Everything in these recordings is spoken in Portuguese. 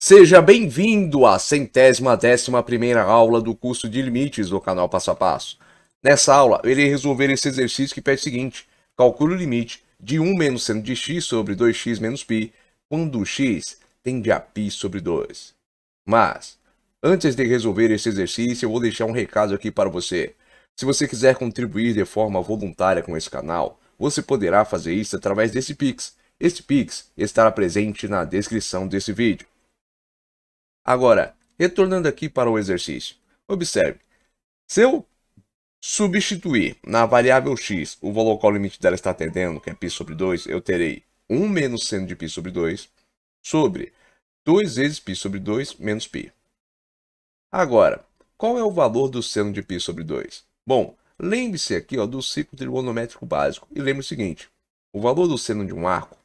Seja bem-vindo à centésima décima primeira aula do curso de limites do canal Passo a Passo. Nessa aula, eu irei resolver esse exercício que pede o seguinte. Calcule o limite de 1 menos seno de x sobre 2x menos π, quando x tende a π sobre 2. Mas, antes de resolver esse exercício, eu vou deixar um recado aqui para você. Se você quiser contribuir de forma voluntária com esse canal, você poderá fazer isso através desse Pix. Este Pix estará presente na descrição desse vídeo. Agora, retornando aqui para o exercício, observe. Se eu substituir na variável x o valor qual o limite dela está tendendo, que é π sobre 2, eu terei 1 menos seno de π sobre 2 sobre 2 vezes π sobre 2 menos π. Agora, qual é o valor do seno de π sobre 2? Bom, lembre-se aqui ó, do ciclo trigonométrico básico e lembre o seguinte, o valor do seno de um arco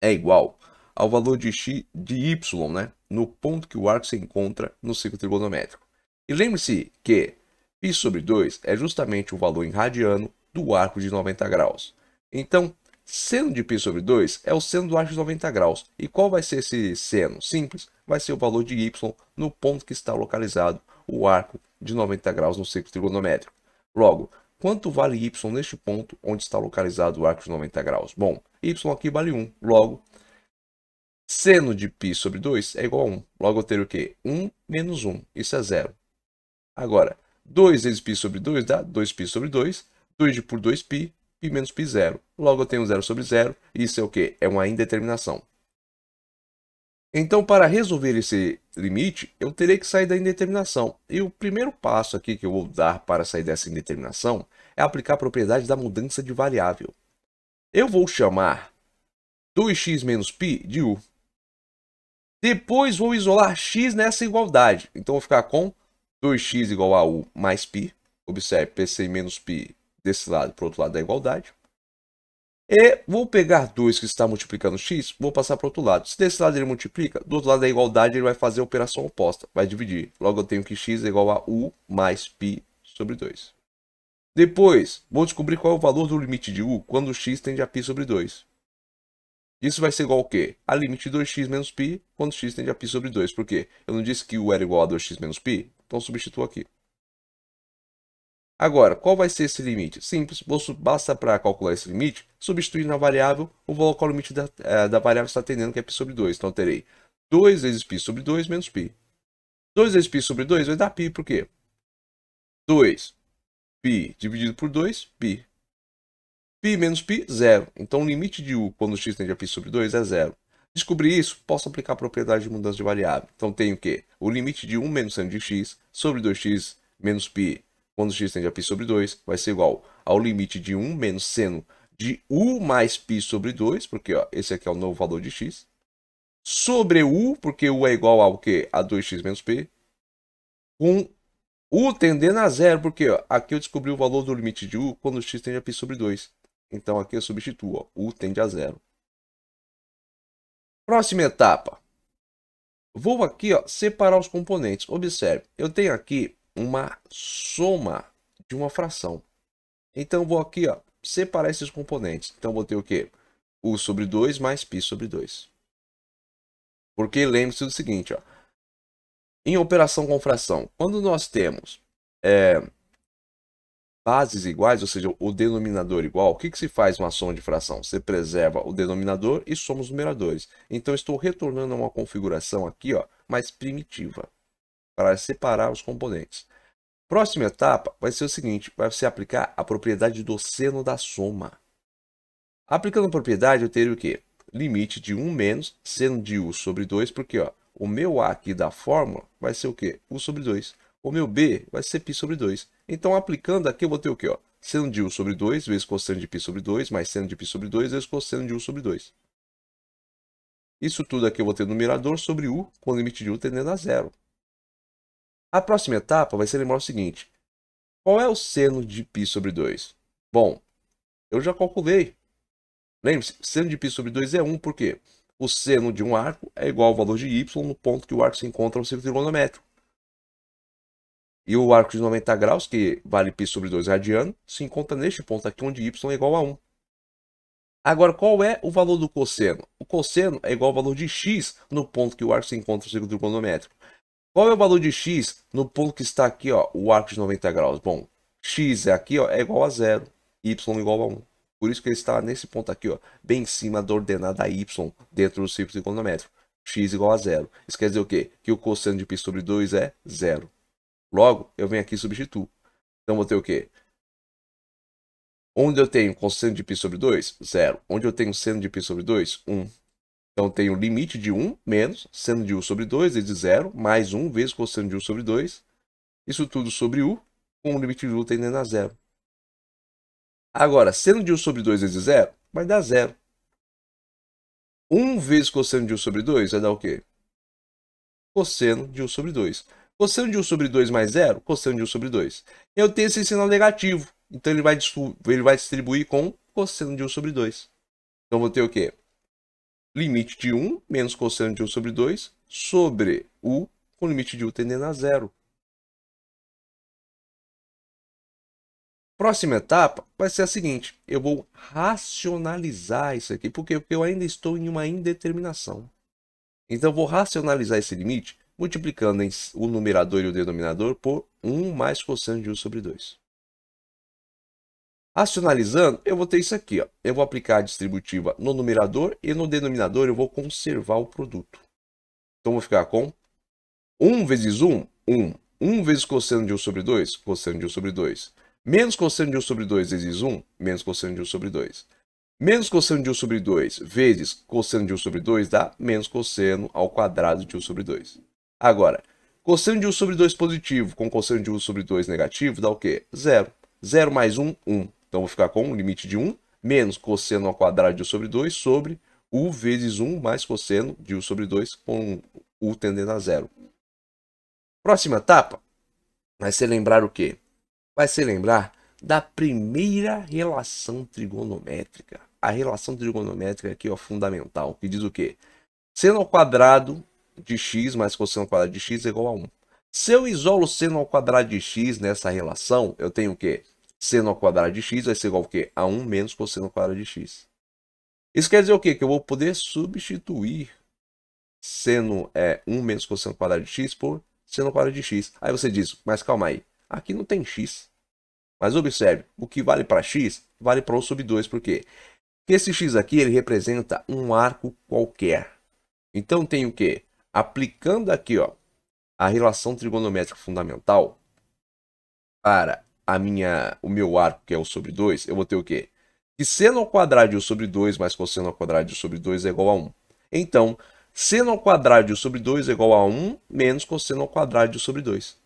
é igual ao valor de x de y, né, no ponto que o arco se encontra no ciclo trigonométrico. E lembre-se que π sobre 2 é justamente o valor em radiano do arco de 90 graus. Então, seno de π sobre 2 é o seno do arco de 90 graus. E qual vai ser esse seno? Simples, vai ser o valor de y no ponto que está localizado o arco de 90 graus no ciclo trigonométrico. Logo, quanto vale y neste ponto onde está localizado o arco de 90 graus? Bom, y aqui vale 1, logo Seno de π sobre 2 é igual a 1. Logo, eu teria o quê? 1 menos 1. Isso é zero. Agora, 2 vezes π sobre 2 dá 2π sobre 2. 2 por 2π, π menos π zero. Logo, eu tenho zero sobre zero. Isso é o quê? É uma indeterminação. Então, para resolver esse limite, eu terei que sair da indeterminação. E o primeiro passo aqui que eu vou dar para sair dessa indeterminação é aplicar a propriedade da mudança de variável. Eu vou chamar 2x menos π de u. Depois vou isolar x nessa igualdade. Então vou ficar com 2x igual a u mais π. Observe, pc menos π desse lado para o outro lado da igualdade. E vou pegar 2 que está multiplicando x, vou passar para o outro lado. Se desse lado ele multiplica, do outro lado da igualdade ele vai fazer a operação oposta. Vai dividir. Logo eu tenho que x é igual a u mais π sobre 2. Depois, vou descobrir qual é o valor do limite de u quando x tende a π sobre 2. Isso vai ser igual ao quê? A limite de 2x menos π quando x tende a π sobre 2. Por quê? Eu não disse que u era igual a 2x menos π? Então substituo aqui. Agora, qual vai ser esse limite? Simples, basta para calcular esse limite, substituir na variável, eu vou colocar o limite da, é, da variável que está atendendo, que é π sobre 2. Então, eu terei 2 vezes π sobre 2 menos π. 2 vezes π sobre 2 vai dar π, por quê? 2 π dividido por 2, π. Π menos π, zero. Então o limite de u quando x tende a π sobre 2 é zero. Descobri isso, posso aplicar a propriedade de mudança de variável. Então tenho o quê? O limite de 1 menos seno de x sobre 2x menos π quando x tende a π sobre 2 vai ser igual ao limite de 1 menos seno de u mais π sobre 2, porque ó, esse aqui é o novo valor de x, sobre u, porque u é igual ao quê? A 2x menos π, com u tendendo a zero, porque ó, aqui eu descobri o valor do limite de u quando x tende a π sobre 2. Então aqui eu substituo, ó, U tende a zero. Próxima etapa. Vou aqui ó, separar os componentes. Observe, eu tenho aqui uma soma de uma fração. Então vou aqui ó, separar esses componentes. Então vou ter o quê? U sobre 2 mais π sobre 2. Porque lembre-se do seguinte, ó, em operação com fração, quando nós temos é, bases iguais, ou seja, o denominador igual, o que, que se faz uma soma de fração? Você preserva o denominador e soma os numeradores. Então, estou retornando a uma configuração aqui ó, mais primitiva, para separar os componentes. Próxima etapa vai ser o seguinte, vai ser aplicar a propriedade do seno da soma. Aplicando a propriedade, eu teria o quê? Limite de 1 menos seno de u sobre 2, porque ó, o meu a aqui da fórmula vai ser o quê? u sobre 2. O meu B vai ser π sobre 2. Então, aplicando aqui, eu vou ter o quê? Ó? Seno de U sobre 2 vezes cosseno de π sobre 2, mais seno de π sobre 2 vezes cosseno de U sobre 2. Isso tudo aqui eu vou ter no numerador sobre u, com o limite de u tendendo a zero. A próxima etapa vai ser lembrar o seguinte. Qual é o seno de π sobre 2? Bom, eu já calculei. Lembre-se, seno de π sobre 2 é 1, por quê? O seno de um arco é igual ao valor de y no ponto que o arco se encontra no círculo trigonométrico. E o arco de 90 graus, que vale π sobre 2 radiano, se encontra neste ponto aqui, onde y é igual a 1. Agora, qual é o valor do cosseno? O cosseno é igual ao valor de x no ponto que o arco se encontra no círculo trigonométrico. Qual é o valor de x no ponto que está aqui, ó, o arco de 90 graus? Bom, x é aqui ó, é igual a zero, y é igual a 1. Por isso que ele está nesse ponto aqui, ó, bem em cima da ordenada y dentro do círculo trigonométrico. x igual a zero. Isso quer dizer o quê? Que o cosseno de π sobre 2 é zero. Logo, eu venho aqui e substituo. Então vou ter o quê? Onde eu tenho cosseno de π sobre 2? 0. Onde eu tenho seno de π sobre 2? 1. Um. Então tenho limite de 1 menos seno de u sobre 2, desde 0, mais 1 vezes cosseno de u sobre 2. Isso tudo sobre u, com o limite de u tendendo a 0. Agora, seno de u sobre 2 vezes 0, vai dar 0. 1 vezes cosseno de u sobre 2 vai dar o quê? Cosseno de u sobre 2. Cosseno de 1 sobre 2 mais 0, cosseno de 1 sobre 2. Eu tenho esse sinal negativo, então ele vai, ele vai distribuir com cosseno de 1 sobre 2. Então vou ter o quê? Limite de 1 menos cosseno de 1 sobre 2 sobre u com limite de u tendendo a zero. Próxima etapa vai ser a seguinte: eu vou racionalizar isso aqui, por quê? porque eu ainda estou em uma indeterminação. Então, eu vou racionalizar esse limite multiplicando o numerador e o denominador por 1 mais cosseno de 1 sobre 2. Racionalizando, eu vou ter isso aqui. Ó. Eu vou aplicar a distributiva no numerador e no denominador eu vou conservar o produto. Então, vou ficar com 1 vezes 1, 1. 1 vezes cosseno de 1 sobre 2, cosseno de 1 sobre 2. Menos cosseno de 1 sobre 2 vezes 1, menos cosseno de 1 sobre 2. Menos cosseno de 1 sobre 2 vezes cosseno de 1 sobre 2 dá menos cosseno ao quadrado de 1 sobre 2. Agora, cosseno de 1 sobre 2 positivo com cosseno de 1 sobre 2 negativo dá o quê? Zero. Zero mais 1, 1. Então vou ficar com o limite de 1 menos cosseno ao quadrado de 1 sobre 2 sobre u vezes 1 mais cosseno de 1 sobre 2 com u tendendo a zero. Próxima etapa vai ser lembrar o quê? Vai ser lembrar da primeira relação trigonométrica. A relação trigonométrica aqui é fundamental, que diz o quê? Seno ao quadrado de x mais cosseno ao quadrado de x é igual a 1. Se eu isolo seno ao quadrado de x nessa relação, eu tenho o quê? Seno ao quadrado de x vai ser igual a quê? A 1 menos cosseno ao quadrado de x. Isso quer dizer o quê? Que eu vou poder substituir seno é, 1 menos cosseno ao quadrado de x por seno ao quadrado de x. Aí você diz, mas calma aí, aqui não tem x. Mas observe, o que vale para x, vale para 1 sub 2, por quê? Porque esse x aqui, ele representa um arco qualquer. Então tem o quê? aplicando aqui ó, a relação trigonométrica fundamental para a minha, o meu arco, que é o sobre 2, eu vou ter o quê? Que seno ao quadrado de 1 sobre 2 mais cosseno ao quadrado de 1 sobre 2 é igual a 1. Então, seno ao quadrado de 1 sobre 2 é igual a 1 menos cosseno ao quadrado de 1 sobre 2.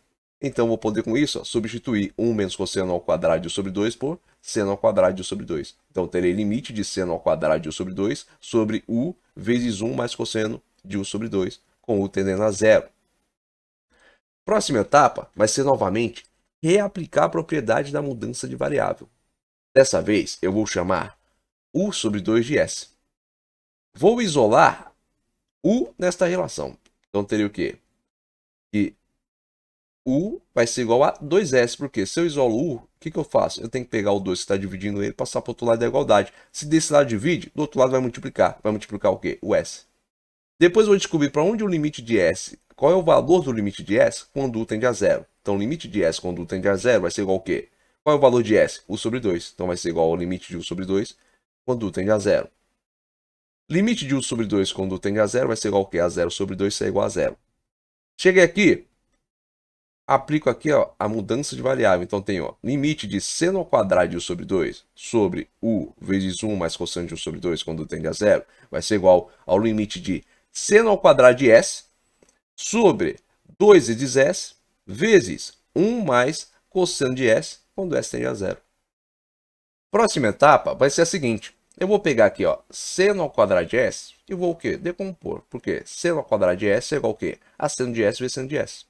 Então, vou poder com isso ó, substituir 1 menos cosseno ao quadrado de 1 sobre 2 por seno ao quadrado de 1 sobre 2. Então, terei limite de seno ao quadrado de 1 sobre 2 sobre u vezes 1 mais cosseno de 1 sobre 2 com o tendendo a zero. Próxima etapa vai ser novamente reaplicar a propriedade da mudança de variável. Dessa vez eu vou chamar U sobre 2 de S. Vou isolar U nesta relação. Então teria o quê? Que U vai ser igual a 2S, porque se eu isolo U, o que, que eu faço? Eu tenho que pegar o 2 que está dividindo ele e passar para o outro lado da igualdade. Se desse lado divide, do outro lado vai multiplicar. Vai multiplicar o quê? O S. Depois eu vou descobrir para onde o limite de S, qual é o valor do limite de S quando U tende a zero. Então, o limite de S quando U tende a zero vai ser igual ao quê? Qual é o valor de S? U sobre 2. Então, vai ser igual ao limite de U sobre 2 quando U tende a zero. Limite de U sobre 2 quando U tende a zero vai ser igual ao quê? A zero sobre 2 é igual a zero. Cheguei aqui, aplico aqui ó, a mudança de variável. Então, tem ó, limite de seno ao quadrado de U sobre 2 sobre U vezes 1 mais cosseno de U sobre 2 quando U tende a zero vai ser igual ao limite de seno ao quadrado de S sobre 2 de S vezes 1 mais cosseno de S quando S tende a zero. Próxima etapa vai ser a seguinte. Eu vou pegar aqui, ó, seno ao quadrado de S e vou o quê? Decompor. Porque seno ao quadrado de S é igual ao quê? A seno de S vezes seno de S.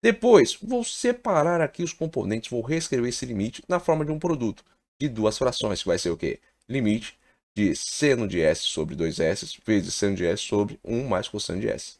Depois, vou separar aqui os componentes, vou reescrever esse limite na forma de um produto de duas frações, que vai ser o quê? Limite de seno de S sobre 2S vezes seno de S sobre 1 mais cosseno de S.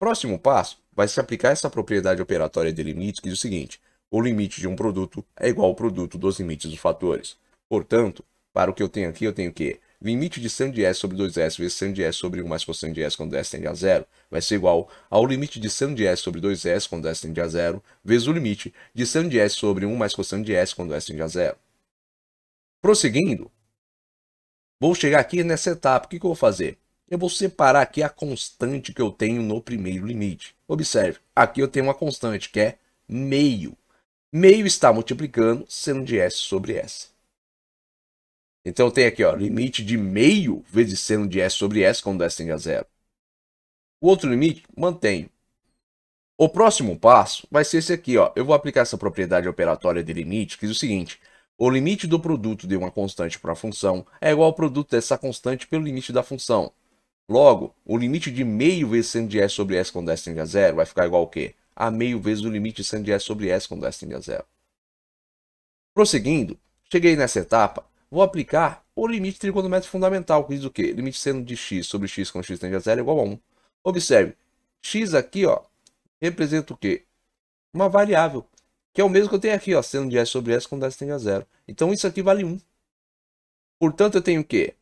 Próximo passo, vai se aplicar essa propriedade operatória de limites que diz o seguinte, o limite de um produto é igual ao produto dos limites dos fatores. Portanto, para o que eu tenho aqui, eu tenho que limite de seno de S sobre 2S vezes seno de S sobre 1 mais cosseno de S quando S tende a zero vai ser igual ao limite de seno de S sobre 2S quando S tende a zero vezes o limite de seno de S sobre 1 mais cosseno de S quando S tende a zero. Prosseguindo, Vou chegar aqui nessa etapa, o que, que eu vou fazer? Eu vou separar aqui a constante que eu tenho no primeiro limite. Observe, aqui eu tenho uma constante que é meio. Meio está multiplicando seno de S sobre S. Então eu tenho aqui, ó, limite de meio vezes seno de S sobre S, quando S tem a zero. O outro limite, mantenho. O próximo passo vai ser esse aqui, ó. Eu vou aplicar essa propriedade operatória de limite, que diz o seguinte. O limite do produto de uma constante para a função é igual ao produto dessa constante pelo limite da função. Logo, o limite de meio vezes sendo de s sobre s quando s tende a zero vai ficar igual ao quê? A meio vezes o limite de de s sobre s quando s tende a zero. Prosseguindo, cheguei nessa etapa, vou aplicar o limite trigonométrico fundamental, que diz o quê? Limite sendo de x sobre x quando x tende a zero é igual a 1. Observe, x aqui ó, representa o quê? Uma variável que é o mesmo que eu tenho aqui, ó, seno de S sobre S quando S tende a zero. Então isso aqui vale 1. Portanto, eu tenho o quê?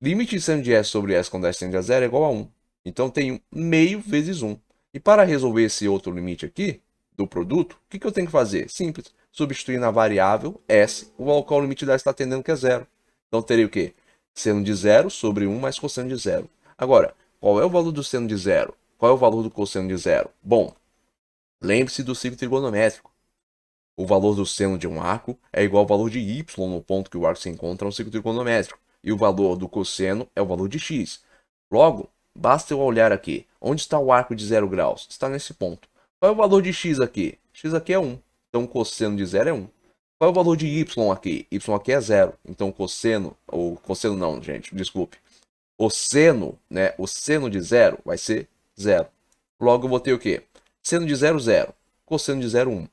Limite de seno de S sobre S quando S tende a zero é igual a 1. Então, eu tenho meio vezes 1. E para resolver esse outro limite aqui, do produto, o que, que eu tenho que fazer? Simples. Substituir na variável S, o qual o limite da S está tendendo que é zero. Então, terei o quê? Seno de zero sobre 1 mais cosseno de zero. Agora, qual é o valor do seno de zero? Qual é o valor do cosseno de zero? Bom, lembre-se do ciclo trigonométrico. O valor do seno de um arco é igual ao valor de y no ponto que o arco se encontra no circuito trigonométrico, e o valor do cosseno é o valor de x. Logo, basta eu olhar aqui. Onde está o arco de zero graus? Está nesse ponto. Qual é o valor de x aqui? x aqui é 1. Então, o cosseno de zero é 1. Qual é o valor de y aqui? y aqui é zero. Então, cosseno, ou cosseno não, gente, desculpe. O seno, né, o seno de zero vai ser zero. Logo, eu vou ter o quê? Seno de zero, zero. Cosseno de zero, 1. Um.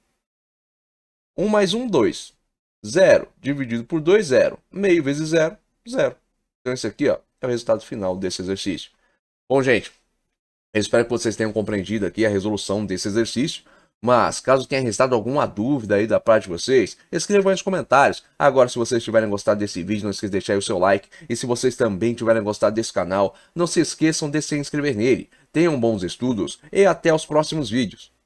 1 mais 1, 2. 0 dividido por 2, 0. Meio vezes 0, 0. Então, esse aqui ó, é o resultado final desse exercício. Bom, gente, eu espero que vocês tenham compreendido aqui a resolução desse exercício. Mas, caso tenha restado alguma dúvida aí da parte de vocês, escrevam aí nos comentários. Agora, se vocês tiverem gostado desse vídeo, não esqueça de deixar o seu like. E se vocês também tiverem gostado desse canal, não se esqueçam de se inscrever nele. Tenham bons estudos e até os próximos vídeos.